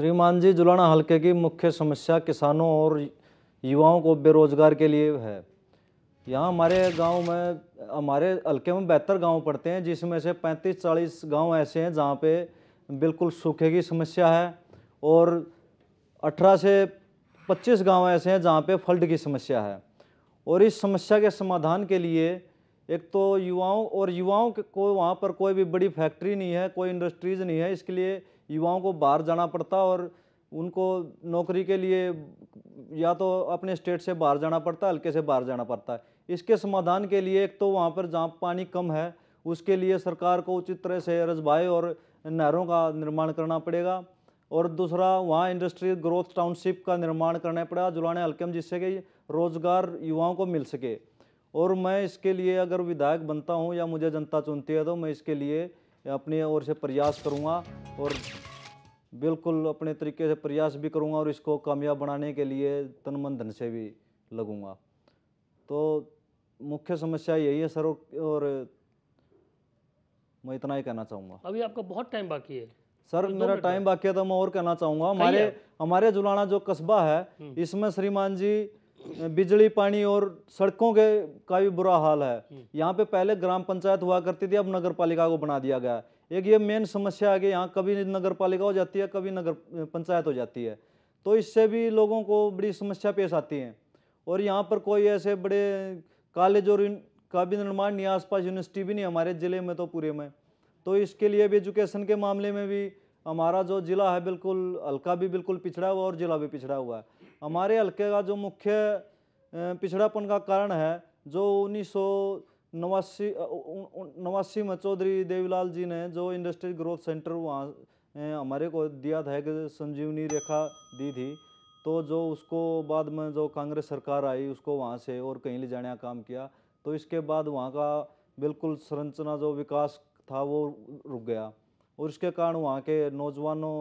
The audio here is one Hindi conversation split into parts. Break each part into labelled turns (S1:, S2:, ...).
S1: श्रीमान जी जुलाना हल्के की मुख्य समस्या किसानों और युवाओं को बेरोजगार के लिए है यहाँ हमारे गांव में हमारे हल्के में बेहतर गांव पड़ते हैं जिसमें से 35-40 गांव ऐसे हैं जहाँ पे बिल्कुल सूखे की समस्या है और 18 से 25 गांव ऐसे हैं जहाँ पे फल्ड की समस्या है और इस समस्या के समाधान के लिए एक तो युवाओं और युवाओं को वहाँ पर कोई भी बड़ी फैक्ट्री नहीं है कोई इंडस्ट्रीज़ नहीं है इसके लिए युवाओं को बाहर जाना पड़ता और उनको नौकरी के लिए या तो अपने स्टेट से बाहर जाना पड़ता है हल्के से बाहर जाना पड़ता है इसके समाधान के लिए एक तो वहाँ पर जहाँ पानी कम है उसके लिए सरकार को उचित तरह से रजबाए और नहरों का निर्माण करना पड़ेगा और दूसरा वहाँ इंडस्ट्री ग्रोथ टाउनशिप का निर्माण करना पड़ेगा जुलाने हल्के में जिससे कि रोज़गार युवाओं को मिल सके और मैं इसके लिए अगर विधायक बनता हूँ या मुझे जनता चुनती है तो मैं इसके लिए अपनी ओर से प्रयास करूँगा और बिल्कुल अपने तरीके से प्रयास भी करूँगा और इसको कामयाब बनाने के लिए तन मन धन से भी लगूँगा तो मुख्य समस्या यही है सर और मैं इतना ही कहना चाहूँगा
S2: अभी आपका बहुत टाइम बाकी है सर मेरा टाइम
S1: बाकी है तो मैं और कहना चाहूँगा हमारे हमारे जुलाना जो कस्बा है हम्म। इसमें श्रीमान जी बिजली पानी और सड़कों के का भी बुरा हाल है हम्म। यहाँ पे पहले ग्राम पंचायत हुआ करती थी अब नगर पालिका को बना दिया गया है एक ये मेन समस्या है कि यहाँ कभी नगर पालिका हो जाती है कभी नगर पंचायत हो जाती है तो इससे भी लोगों को बड़ी समस्या पेश आती है और यहाँ पर कोई ऐसे बड़े कॉलेज और का भी निर्माण नहीं आसपास यूनिवर्सिटी भी नहीं हमारे ज़िले में तो पूरे में तो इसके लिए भी एजुकेशन के मामले में भी हमारा जो ज़िला है बिल्कुल हल्का भी बिल्कुल पिछड़ा हुआ और ज़िला भी पिछड़ा हुआ है हमारे हल्के का जो मुख्य पिछड़ापन का कारण है जो उन्नीस सौ नवासी नवासी में चौधरी देवीलाल जी ने जो इंडस्ट्रियल ग्रोथ सेंटर वहाँ हमारे को दिया था कि संजीवनी रेखा दी थी तो जो उसको बाद में जो कांग्रेस सरकार आई उसको वहाँ से और कहीं ले जाने का काम किया तो इसके बाद वहाँ का बिल्कुल संरचना जो विकास था वो रुक गया और इसके कारण वहाँ के नौजवानों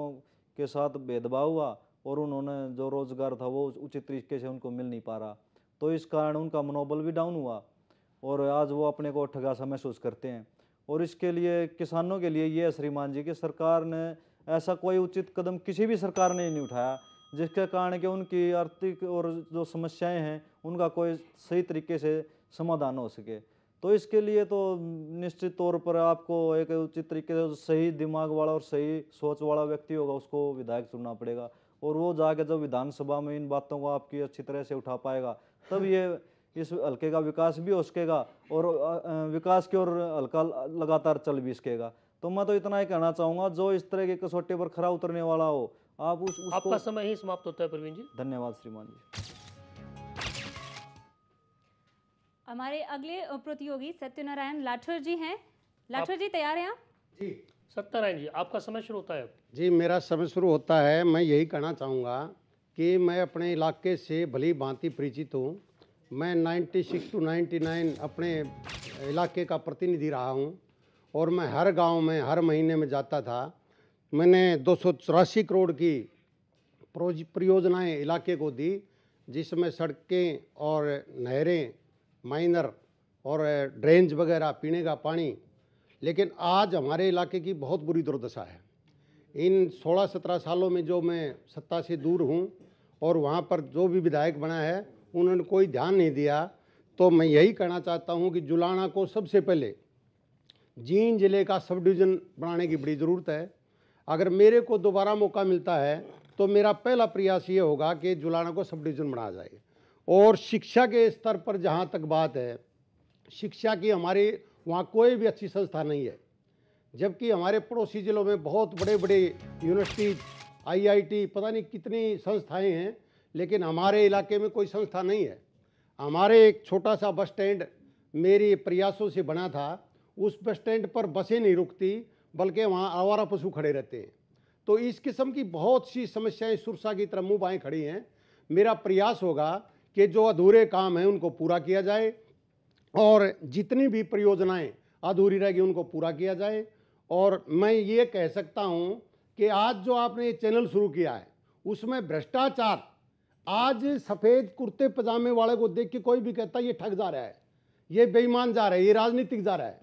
S1: के साथ भेदभाव हुआ और उन्होंने जो रोज़गार था वो उचित तरीके से उनको मिल नहीं पा रहा तो इस कारण उनका मनोबल भी डाउन हुआ और आज वो अपने को ठगासा महसूस करते हैं और इसके लिए किसानों के लिए ये है श्रीमान जी कि सरकार ने ऐसा कोई उचित कदम किसी भी सरकार ने नहीं उठाया जिसके कारण कि उनकी आर्थिक और जो समस्याएं हैं उनका कोई सही तरीके से समाधान हो सके तो इसके लिए तो निश्चित तौर पर आपको एक उचित तरीके से सही दिमाग वाला और सही सोच वाला व्यक्ति होगा उसको विधायक चुनना पड़ेगा और वो जाके जब विधानसभा में इन बातों को आपकी अच्छी तरह से उठा पाएगा तब ये इस हल्के का विकास भी हो सकेगा और विकास की ओर हल्का लगातार चल भी सकेगा तो मैं तो इतना ही कहना चाहूंगा जो इस तरह के कसौटे पर खरा उतरने वाला हो आप उस उसको... आपका समय ही समाप्त होता है प्रवीण जी धन्यवाद श्रीमान जी
S3: हमारे अगले प्रतियोगी सत्यनारायण लाठर जी हैं लाठर जी तैयार हैं आप
S2: जी सत्यनारायण जी आपका समय शुरू होता है
S4: जी मेरा समय शुरू होता है मैं यही कहना चाहूँगा कि मैं अपने इलाके से भली भांति परिचित हूँ मैं 96 टू 99 अपने इलाके का प्रतिनिधि रहा हूँ और मैं हर गांव में हर महीने में जाता था मैंने दो करोड़ की परियोजनाएं इलाके को दी जिसमें सड़कें और नहरें माइनर और ड्रेंज वगैरह पीने का पानी लेकिन आज हमारे इलाके की बहुत बुरी दुर्दशा है इन 16-17 सालों में जो मैं सत्ता से दूर हूँ और वहाँ पर जो भी विधायक बना है उन्होंने कोई ध्यान नहीं दिया तो मैं यही कहना चाहता हूँ कि जुलाना को सबसे पहले जींद जिले का सब डिवीज़न बनाने की बड़ी ज़रूरत है अगर मेरे को दोबारा मौका मिलता है तो मेरा पहला प्रयास ये होगा कि जुलाना को सब डिवीज़न बनाया जाए और शिक्षा के स्तर पर जहाँ तक बात है शिक्षा की हमारे वहाँ कोई भी अच्छी संस्था नहीं है जबकि हमारे पड़ोसी ज़िलों में बहुत बड़े बड़े यूनिवर्सिटीज आईआईटी पता नहीं कितनी संस्थाएं हैं लेकिन हमारे इलाके में कोई संस्था नहीं है हमारे एक छोटा सा बस स्टैंड मेरे प्रयासों से बना था उस बस स्टैंड पर बसें नहीं रुकती बल्कि वहाँ आवारा पशु खड़े रहते हैं तो इस किस्म की बहुत सी समस्याएं सुरसा की तरह मुँह बाएँ खड़ी हैं मेरा प्रयास होगा कि जो अधूरे काम हैं उनको पूरा किया जाए और जितनी भी परियोजनाएं अधूरी रह गई उनको पूरा किया जाए और मैं ये कह सकता हूँ कि आज जो आपने ये चैनल शुरू किया है उसमें भ्रष्टाचार आज सफ़ेद कुर्ते पजामे वाले को देख के कोई भी कहता है ये ठग जा रहा है ये बेईमान जा रहा है ये राजनीतिक जा रहा है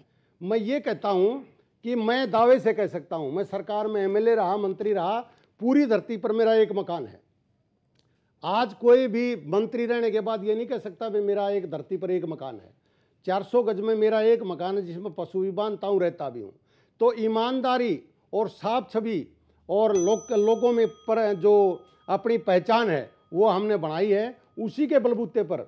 S4: मैं ये कहता हूँ कि मैं दावे से कह सकता हूँ मैं सरकार में एम रहा मंत्री रहा पूरी धरती पर मेरा एक मकान है आज कोई भी मंत्री रहने के बाद ये नहीं कह सकता भी मेरा एक धरती पर एक मकान है 400 गज में मेरा एक मकान है जिसमें पशु भी बांधता हूँ रहता भी हूँ तो ईमानदारी और साफ छवि और लोग लोगों में पर जो अपनी पहचान है वो हमने बनाई है उसी के बलबूते पर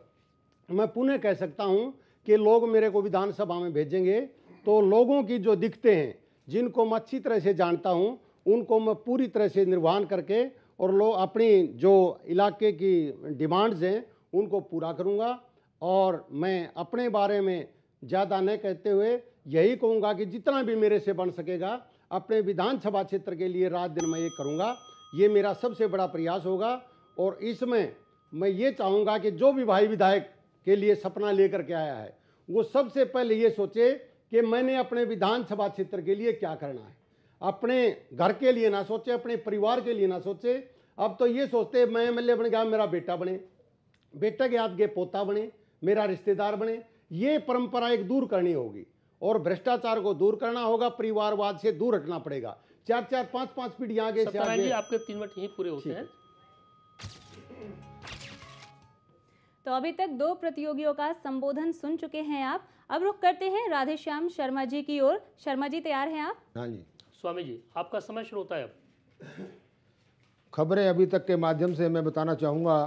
S4: मैं पुनः कह सकता हूँ कि लोग मेरे को विधानसभा में भेजेंगे तो लोगों की जो दिखते हैं जिनको मैं अच्छी तरह से जानता हूँ उनको मैं पूरी तरह से निर्वहन करके और लोग अपनी जो इलाके की डिमांड्स हैं उनको पूरा करूँगा और मैं अपने बारे में ज़्यादा न कहते हुए यही कहूँगा कि जितना भी मेरे से बन सकेगा अपने विधानसभा क्षेत्र के लिए रात दिन मैं ये करूँगा ये मेरा सबसे बड़ा प्रयास होगा और इसमें मैं ये चाहूँगा कि जो भी भाई विधायक के लिए सपना लेकर के आया है वो सबसे पहले ये सोचे कि मैंने अपने विधानसभा क्षेत्र के लिए क्या करना है अपने घर के लिए ना सोचे अपने परिवार के लिए ना सोचे अब तो ये सोचते मैं एम एल बन गया मेरा बेटा बने बेटा के याद के पोता बने मेरा रिश्तेदार बने ये परंपरा एक दूर करनी होगी और भ्रष्टाचार को दूर करना होगा परिवारवाद से दूर हटना पड़ेगा चार चार पांच पांच पीढ़ी आगे से आपके
S2: तीन मिनट यही पूरे
S4: होते हैं
S3: तो अभी तक दो प्रतियोगियों का संबोधन सुन चुके हैं आप अब रुक करते हैं राधेश्याम शर्मा जी की ओर शर्मा जी तैयार हैं आप
S5: हाँ जी
S2: स्वामी जी आपका समय शुरू होता है अब
S5: खबरें अभी तक के माध्यम से मैं बताना चाहूँगा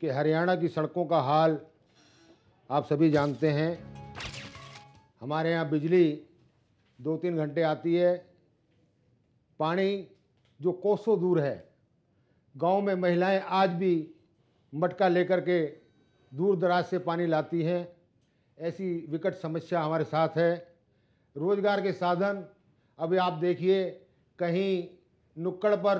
S5: कि हरियाणा की सड़कों का हाल आप सभी जानते हैं हमारे यहाँ बिजली दो तीन घंटे आती है पानी जो कोसों दूर है गांव में महिलाएं आज भी मटका लेकर के दूर दराज से पानी लाती हैं ऐसी विकट समस्या हमारे साथ है रोज़गार के साधन अभी आप देखिए कहीं नुक्कड़ पर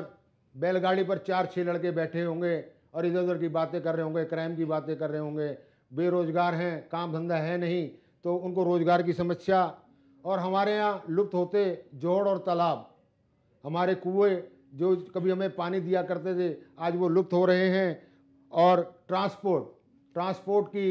S5: बैलगाड़ी पर चार छः लड़के बैठे होंगे और इधर उधर की बातें कर रहे होंगे क्राइम की बातें कर रहे होंगे बेरोज़गार हैं काम धंधा है नहीं तो उनको रोज़गार की समस्या और हमारे यहाँ लुप्त होते जोड़ और तालाब हमारे कुएँ जो कभी हमें पानी दिया करते थे आज वो लुप्त हो रहे हैं और ट्रांसपोर्ट ट्रांसपोर्ट की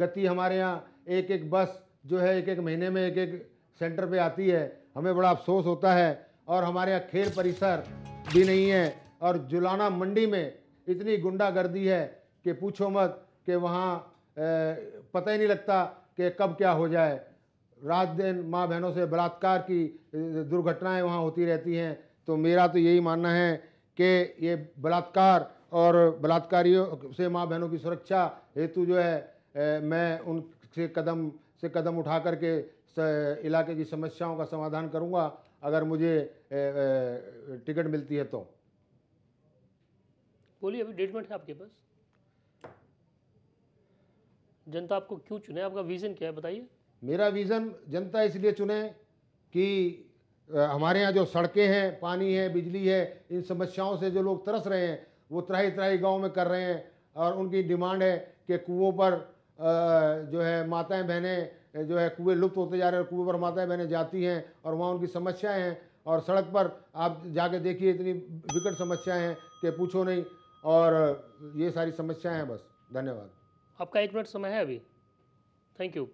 S5: गति हमारे यहाँ एक एक बस जो है एक एक महीने में एक एक सेंटर पे आती है हमें बड़ा अफसोस होता है और हमारे यहाँ खेल परिसर भी नहीं है और जुलाना मंडी में इतनी गुंडागर्दी है कि पूछो मत कि वहाँ पता ही नहीं लगता कि कब क्या हो जाए रात दिन माँ बहनों से बलात्कार की दुर्घटनाएं वहाँ होती रहती हैं तो मेरा तो यही मानना है कि ये बलात्कार और बलात्कारियों से माँ बहनों की सुरक्षा हेतु जो है मैं मैं उनसे कदम से कदम उठा करके इलाके की समस्याओं का समाधान करूँगा अगर मुझे टिकट मिलती है तो
S2: बोलिए अभी डेटमेंट है आपके पास जनता आपको क्यों चुने आपका विज़न क्या है बताइए
S5: मेरा विज़न जनता इसलिए चुने कि हमारे यहाँ जो सड़कें हैं पानी है बिजली है इन समस्याओं से जो लोग तरस रहे हैं वो त्राही त्राही गांव में कर रहे हैं और उनकी डिमांड है कि कुओं पर जो है माताएं बहनें जो है कुएं लुप्त होते जा रहे हैं कुएं पर माताएं बहनें जाती हैं और वहाँ उनकी समस्याएं हैं और सड़क पर आप जाके देखिए इतनी विकट समस्याएं हैं कि पूछो नहीं और ये सारी समस्याएं हैं बस धन्यवाद
S2: आपका एक मिनट समय है अभी थैंक यू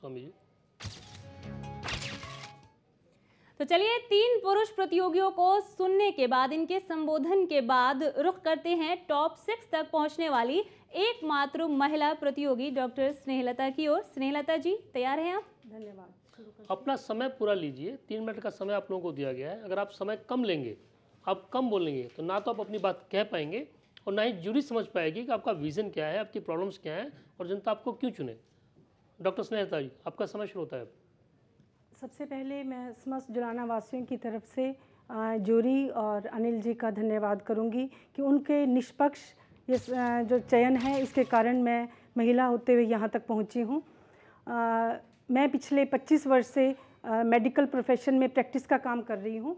S2: स्वामी जी
S3: तो चलिए तीन पुरुष प्रतियोगियों को सुनने के बाद इनके संबोधन के बाद रुख करते हैं टॉप सिक्स तक पहुंचने वाली एकमात्र महिला प्रतियोगी डॉक्टर स्नेहलता की ओर स्नेहलता जी तैयार हैं आप
S2: धन्यवाद अपना समय पूरा लीजिए तीन मिनट का समय आप लोगों को दिया गया है अगर आप समय कम लेंगे आप कम बोलेंगे तो ना तो आप अपनी बात कह पाएंगे और ना ही जूरी समझ पाएगी कि आपका विजन क्या है आपकी प्रॉब्लम्स क्या हैं और जनता आपको क्यों चुने डॉक्टर स्नेहता जी आपका समय शुरू होता है
S6: सबसे पहले मैं समस्त जुलाना वासियों की तरफ से जूरी और अनिल जी का धन्यवाद करूँगी कि उनके निष्पक्ष ये जो चयन है इसके कारण मैं महिला होते हुए यहाँ तक पहुँची हूँ मैं पिछले 25 वर्ष से मेडिकल प्रोफेशन में प्रैक्टिस का काम कर रही हूँ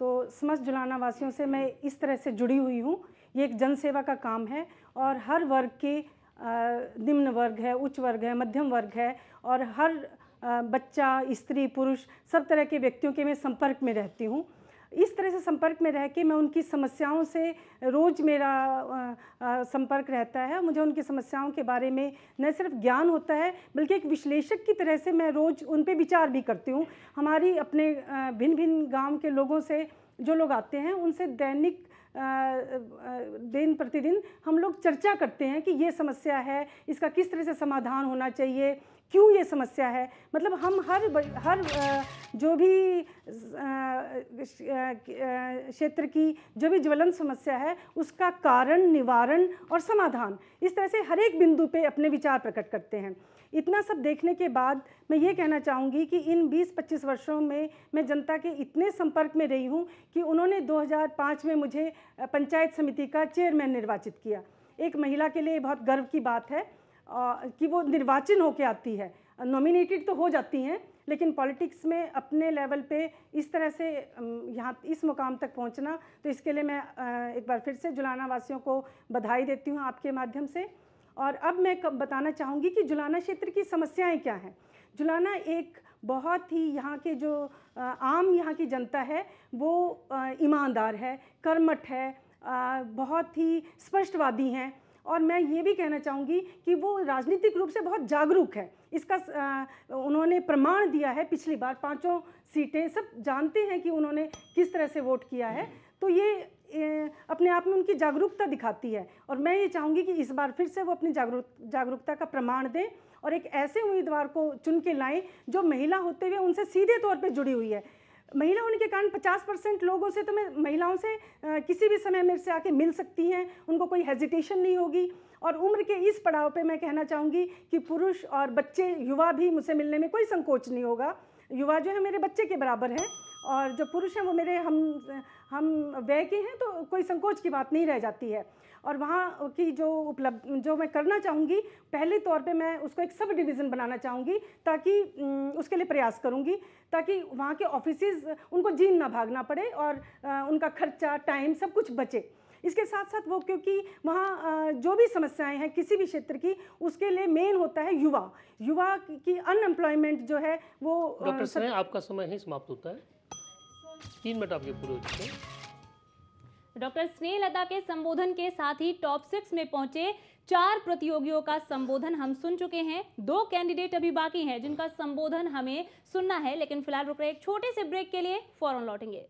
S6: तो समस्त जुलाना वासियों से मैं इस तरह से जुड़ी हुई हूँ ये एक जनसेवा का काम है और हर वर्ग के निम्न वर्ग है उच्च वर्ग है मध्यम वर्ग है और हर बच्चा स्त्री पुरुष सब तरह के व्यक्तियों के मैं संपर्क में रहती हूँ इस तरह से संपर्क में रह के मैं उनकी समस्याओं से रोज़ मेरा संपर्क रहता है मुझे उनकी समस्याओं के बारे में न सिर्फ ज्ञान होता है बल्कि एक विश्लेषक की तरह से मैं रोज़ उन पर विचार भी करती हूँ हमारी अपने भिन्न भिन्न गांव के लोगों से जो लोग आते हैं उनसे दैनिक दिन प्रतिदिन हम लोग चर्चा करते हैं कि ये समस्या है इसका किस तरह से समाधान होना चाहिए क्यों ये समस्या है मतलब हम हर हर जो भी क्षेत्र की जो भी ज्वलन समस्या है उसका कारण निवारण और समाधान इस तरह से हर एक बिंदु पे अपने विचार प्रकट करते हैं इतना सब देखने के बाद मैं ये कहना चाहूँगी कि इन 20-25 वर्षों में मैं जनता के इतने संपर्क में रही हूँ कि उन्होंने 2005 में मुझे पंचायत समिति का चेयरमैन निर्वाचित किया एक महिला के लिए बहुत गर्व की बात है कि वो निर्वाचन होके आती है नॉमिनेटेड तो हो जाती हैं लेकिन पॉलिटिक्स में अपने लेवल पे इस तरह से यहाँ इस मुकाम तक पहुँचना तो इसके लिए मैं एक बार फिर से जुलाना वासियों को बधाई देती हूँ आपके माध्यम से और अब मैं बताना चाहूँगी कि जुलाना क्षेत्र की समस्याएँ क्या हैं जुलाना एक बहुत ही यहाँ के जो आम यहाँ की जनता है वो ईमानदार है कर्मठ है बहुत ही स्पष्टवादी हैं और मैं ये भी कहना चाहूँगी कि वो राजनीतिक रूप से बहुत जागरूक है इसका आ, उन्होंने प्रमाण दिया है पिछली बार पांचों सीटें सब जानते हैं कि उन्होंने किस तरह से वोट किया है तो ये ए, अपने आप में उनकी जागरूकता दिखाती है और मैं ये चाहूँगी कि इस बार फिर से वो अपनी जागरूक जागरूकता का प्रमाण दें और एक ऐसे उम्मीदवार को चुन के लाएँ जो महिला होते हुए उनसे सीधे तौर पर जुड़ी हुई है महिला होने के कारण 50 परसेंट लोगों से तो मैं महिलाओं से आ, किसी भी समय मेरे से आके मिल सकती हैं उनको कोई हेजिटेशन नहीं होगी और उम्र के इस पड़ाव पे मैं कहना चाहूँगी कि पुरुष और बच्चे युवा भी मुझसे मिलने में कोई संकोच नहीं होगा युवा जो है मेरे बच्चे के बराबर हैं और जो पुरुष हैं वो मेरे हम हम व्यय के हैं तो कोई संकोच की बात नहीं रह जाती है और वहाँ की जो उपलब्ध जो मैं करना चाहूँगी पहले तौर पे मैं उसको एक सब डिवीज़न बनाना चाहूँगी ताकि उसके लिए प्रयास करूँगी ताकि वहाँ के ऑफिस उनको जीन ना भागना पड़े और उनका खर्चा टाइम सब कुछ बचे इसके साथ साथ वो क्योंकि वहाँ जो भी समस्याएं हैं किसी भी क्षेत्र की उसके लिए मेन होता है युवा युवा की अनएम्प्लॉयमेंट जो है वो डॉक्टर सर
S2: आपका समय ही समाप्त होता है तीन मिनट आपके पूरे हो चुके
S3: डॉक्टर स्नेह लता के संबोधन के साथ ही टॉप सिक्स में पहुंचे चार प्रतियोगियों का संबोधन हम सुन चुके हैं दो कैंडिडेट अभी बाकी हैं जिनका संबोधन हमें सुनना है लेकिन फिलहाल रुक रहे एक छोटे से ब्रेक के लिए फौरन लौटेंगे